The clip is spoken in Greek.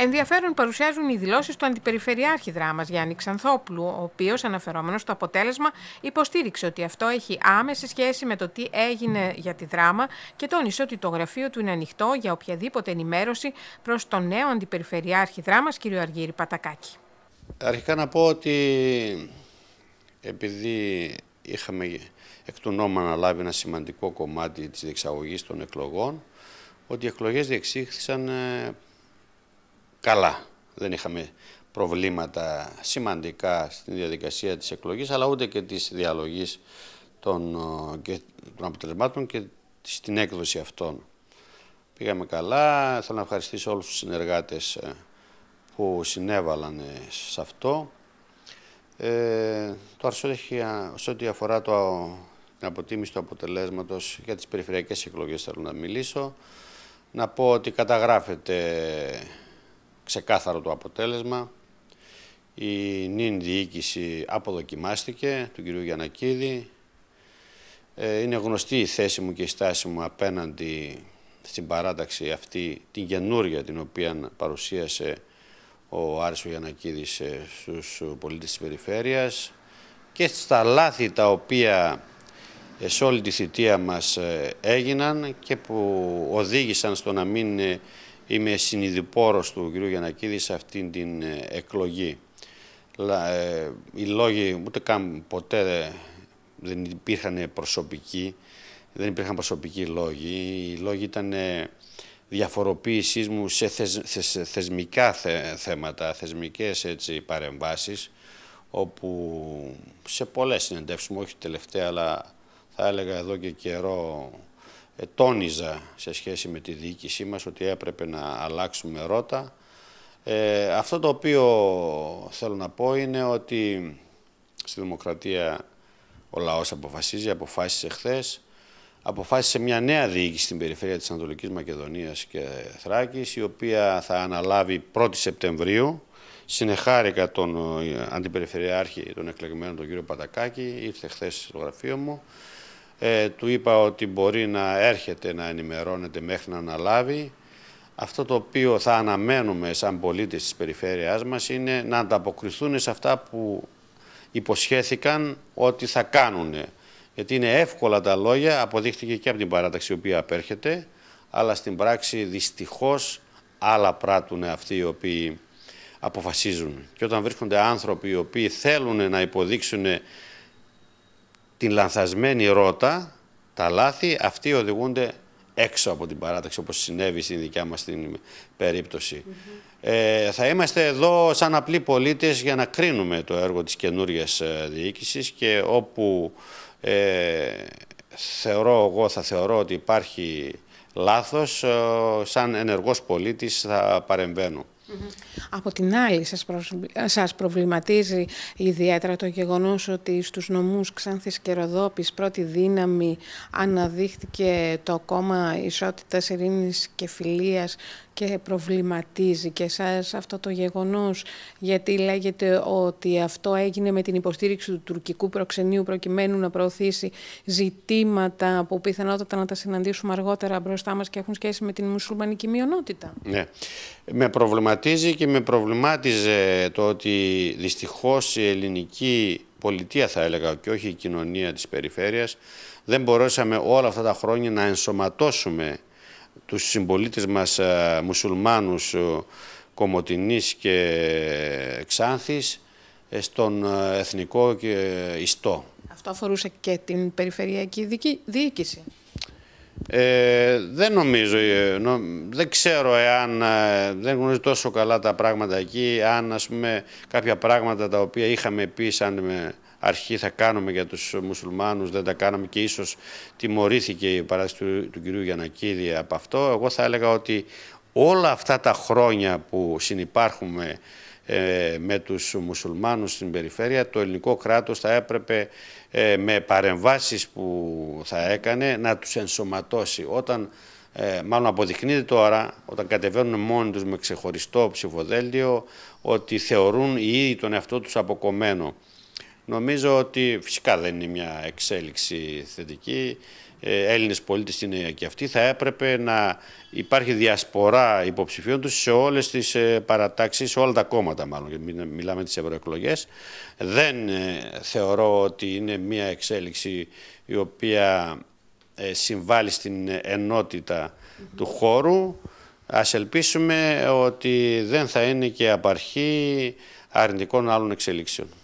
Ενδιαφέρον παρουσιάζουν οι δηλώσεις του Αντιπεριφερειάρχη Δράμας Γιάννη Ξανθόπουλου, ο οποίος, αναφερόμενος στο αποτέλεσμα, υποστήριξε ότι αυτό έχει άμεση σχέση με το τι έγινε για τη Δράμα και τόνισε ότι το γραφείο του είναι ανοιχτό για οποιαδήποτε ενημέρωση προς τον νέο Αντιπεριφερειάρχη Δράμας, κ. Αργύρι Πατακάκη. Αρχικά να πω ότι επειδή είχαμε εκ του νόμου αναλάβει ένα σημαντικό κομμάτι της διεξαγωγής των εκλογών, ότι οι εκλογές διεξήχθησαν ε, καλά. Δεν είχαμε προβλήματα σημαντικά στην διαδικασία της εκλογής, αλλά ούτε και της διαλογής των, ε, των αποτελεσμάτων και στην έκδοση αυτών. Πήγαμε καλά. Θέλω να ευχαριστήσω όλους τους συνεργάτες ε, που συνέβαλαν σε αυτό. Ε, το σε ό,τι αφορά το, την αποτίμηση του αποτελέσματος για τις περιφερειακές εκλογές θέλω να μιλήσω, να πω ότι καταγράφεται ξεκάθαρο το αποτέλεσμα. Η νυν διοίκηση αποδοκιμάστηκε, του κυρίου Γιανακίδη. Ε, είναι γνωστή η θέση μου και η στάση μου απέναντι στην παράταξη αυτή, την καινούρια την οποία παρουσίασε ο Άρης Γιανακίδης ε, στους πολίτες της περιφέρειας και στα λάθη τα οποία ε, σε όλη τη θητεία μας έγιναν και που οδήγησαν στο να μην Είμαι συνειδηπόρος του κ. Γιανακίδη σε αυτήν την ε, εκλογή. Ε, οι λόγοι ούτε καν ποτέ ε, δεν υπήρχαν προσωπικοί, δεν υπήρχαν προσωπικοί λόγοι. Οι λόγοι ήταν διαφοροποίησής μου σε θεσμικά θέματα, θεσμικές έτσι, παρεμβάσεις, όπου σε πολλές συνεντεύσεις μου, όχι τελευταία, αλλά θα έλεγα εδώ και καιρό ε, τόνιζα σε σχέση με τη διοίκησή μας ότι έπρεπε να αλλάξουμε ρότα. Ε, αυτό το οποίο θέλω να πω είναι ότι στη Δημοκρατία ο λαός αποφασίζει, αποφάσισε χθες, αποφάσισε μια νέα διοίκηση στην περιφέρεια της Ανατολικής Μακεδονίας και Θράκης, η οποία θα αναλάβει 1η Σεπτεμβρίου. Συνεχάρηκα τον ε, αντιπεριφερειάρχη, τον εκλεγμένο, τον κύριο Πατακάκη, ήρθε χθες στο γραφείο μου. Ε, του είπα ότι μπορεί να έρχεται να ενημερώνεται μέχρι να αναλάβει. Αυτό το οποίο θα αναμένουμε σαν πολίτες της περιφέρειάς μας είναι να ανταποκριθούν σε αυτά που υποσχέθηκαν ότι θα κάνουν. Γιατί είναι εύκολα τα λόγια, αποδείχθηκε και από την παράταξη η οποία απέρχεται, αλλά στην πράξη δυστυχώς άλλα πράττουν αυτοί οι οποίοι αποφασίζουν. Και όταν βρίσκονται άνθρωποι οι οποίοι θέλουν να υποδείξουν την λανθασμένη ρότα, τα λάθη, αυτοί οδηγούνται έξω από την παράταξη, όπως συνέβη στην δικιά μας την περίπτωση. Ε, θα είμαστε εδώ σαν απλοί πολίτες για να κρίνουμε το έργο της καινούργια ε, διοίκησης και όπου ε, θεωρώ εγώ, θα θεωρώ ότι υπάρχει λάθος, ε, σαν ενεργός πολίτης θα παρεμβαίνω. Mm-hmm. Από την άλλη, σας, σας προβληματίζει ιδιαίτερα το γεγονός ότι στους νομούς Ξάνθης και Ροδόπης πρώτη δύναμη αναδείχθηκε το κόμμα Ισότητας, Ειρήνης και Φιλίας και προβληματίζει και σας αυτό το γεγονός γιατί λέγεται ότι αυτό έγινε με την υποστήριξη του τουρκικού προξενείου προκειμένου να προωθήσει ζητήματα που πιθανότατα να τα συναντήσουμε αργότερα μπροστά μας και έχουν σχέση με την μουσουλμανική μειονότητα. Ναι. Με προβληματίζει και με προβλημάτιζε το ότι δυστυχώς η ελληνική πολιτεία θα έλεγα και όχι η κοινωνία της περιφέρειας δεν μπορέσαμε όλα αυτά τα χρόνια να ενσωματώσουμε τους συμπολίτες μας ε, μουσουλμάνους Κομωτινής και Ξάνθης ε, στον ε, εθνικό και ιστό. Αυτό αφορούσε και την περιφερειακή διοίκηση. Ε, δεν νομίζω, ε, δεν ξέρω εάν, ε, δεν γνωρίζω τόσο καλά τα πράγματα εκεί, αν ας πούμε κάποια πράγματα τα οποία είχαμε πει σαν αρχή θα κάνουμε για τους μουσουλμάνους, δεν τα κάναμε και ίσως τιμωρήθηκε η παράσταση του, του κυρίου Γιανακίδη από αυτό. Εγώ θα έλεγα ότι όλα αυτά τα χρόνια που συνυπάρχουμε ε, με τους μουσουλμάνους στην περιφέρεια, το ελληνικό κράτος θα έπρεπε ε, με παρεμβάσεις που θα έκανε να τους ενσωματώσει. Όταν ε, μάλλον αποδεικνύεται τώρα, όταν κατεβαίνουν μόνοι τους με ξεχωριστό ψηφοδέλτιο, ότι θεωρούν οι ίδιοι τον εαυτό τους αποκομμένο. Νομίζω ότι φυσικά δεν είναι μια εξέλιξη θετική. Ε, Έλληνες πολίτες είναι και αυτοί. Θα έπρεπε να υπάρχει διασπορά υποψηφίων τους σε όλες τις ε, παρατάξεις, σε όλα τα κόμματα μάλλον, γιατί μιλάμε τις ευρωεκλογές. Δεν ε, θεωρώ ότι είναι μια εξέλιξη η οποία ε, συμβάλλει στην ενότητα του χώρου. Ας ελπίσουμε ότι δεν θα είναι και απαρχή αρνητικών άλλων εξελίξεων.